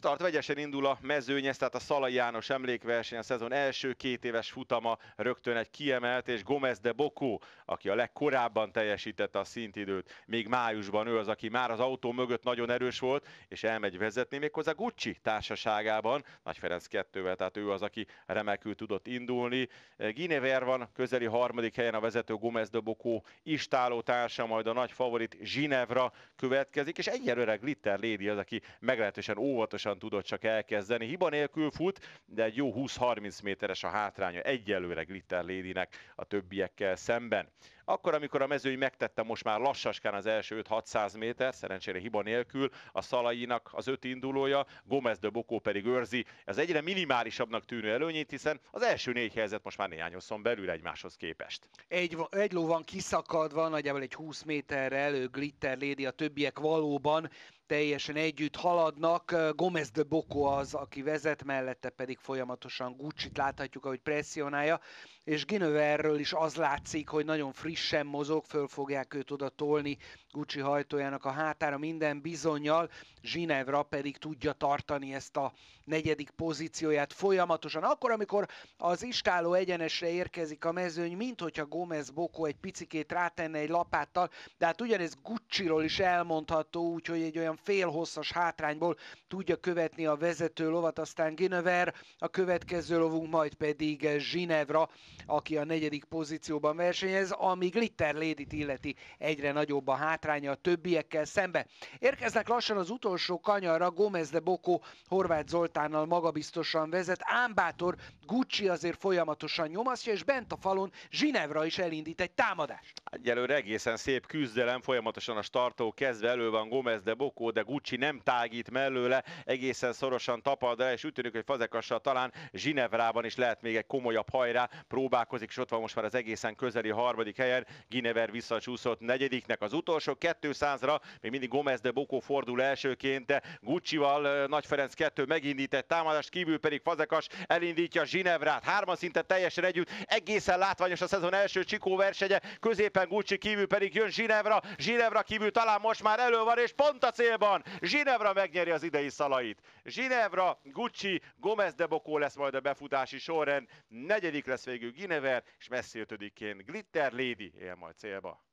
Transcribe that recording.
Start vegyesen indul a mezőny, ez tehát a Szalai János emlékverseny a szezon első két éves futama rögtön egy kiemelt, és Gomez de Bocó, aki a legkorábban teljesítette a szintidőt, még májusban ő az, aki már az autó mögött nagyon erős volt, és elmegy vezetni méghozzá Gucci társaságában, Nagy Ferenc kettővel, tehát ő az, aki remekül tudott indulni. Ginever van közeli harmadik helyen a vezető Gomez de Bocó istáló társa, majd a nagy favorit Ginevra következik, és egyelőre Glitter Lady az, aki meglehetősen óvatosan gyorsan tudott csak elkezdeni. Hiba nélkül fut, de egy jó 20-30 méteres a hátránya egyelőre Glitter Lady-nek a többiekkel szemben. Akkor, amikor a mezői megtette most már lassaskán az első 5-600 méter, szerencsére hiba nélkül, a Szalainak az öt indulója, Gomez de Bokó pedig őrzi az egyre minimálisabbnak tűnő előnyét, hiszen az első négy helyzet most már néhány hosszon belül egymáshoz képest. Egy, egy ló van kiszakadva, nagyjából egy 20 méterre elő Glitter Lady, a többiek valóban teljesen együtt haladnak. Gomez de Boko az, aki vezet, mellette pedig folyamatosan Gucci-t láthatjuk, ahogy presszionálja, és Ginoverről is az látszik, hogy nagyon friss sem mozog, föl fogják őt oda tolni Gucci hajtójának a hátára minden bizonyal, Zsinevra pedig tudja tartani ezt a negyedik pozícióját folyamatosan. Akkor, amikor az istáló egyenesre érkezik a mezőny, mint hogyha Gomez Boko egy picikét rátenne egy lapáttal, de hát ugyanez Gucciról is elmondható, úgyhogy egy olyan félhosszas hátrányból tudja követni a vezető lovat, aztán Ginever, a következő lovunk majd pedig Zsinevra, aki a negyedik pozícióban versenyez, ami Glitter lady illeti egyre nagyobb a hátránya a többiekkel szembe. Érkeznek lassan az utolsó kanyarra, Gomez de Boko Horváth Zoltánnal magabiztosan vezet, ámbátor Gucci azért folyamatosan nyomasztja, és bent a falon Zsinevra is elindít egy támadást. Egyelőre egészen szép küzdelem, folyamatosan a startó kezdve elő van Gomez de Bokó, de Gucci nem tágít mellőle, egészen szorosan tapad rá, és úgy tűnik, hogy Fazekassal talán Zsinevrában is lehet még egy komolyabb hajrá, próbálkozik, és ott van most már az egészen közeli harmadik helyen, Ginever visszacsúszott negyediknek az utolsó 200-ra, még mindig Gomez de Bokó fordul elsőként, de Guccival Nagy Ferenc 2 megindített támadást, kívül pedig Fazekas elindítja Zsinevrát, hárman szinte teljesen együtt, egészen látványos a szezon első Csikó versenye, középen Gucci kívül pedig jön Zsinevra, Zsinevra kívül talán most már elő van, és pont a célban Zsinevra megnyeri az idei szalait. Zsinevra, Gucci, Gomez de Bocó lesz majd a befutási sorrend, negyedik lesz végül Ginever, és messzi ötödikén Glitter Lady él majd célba.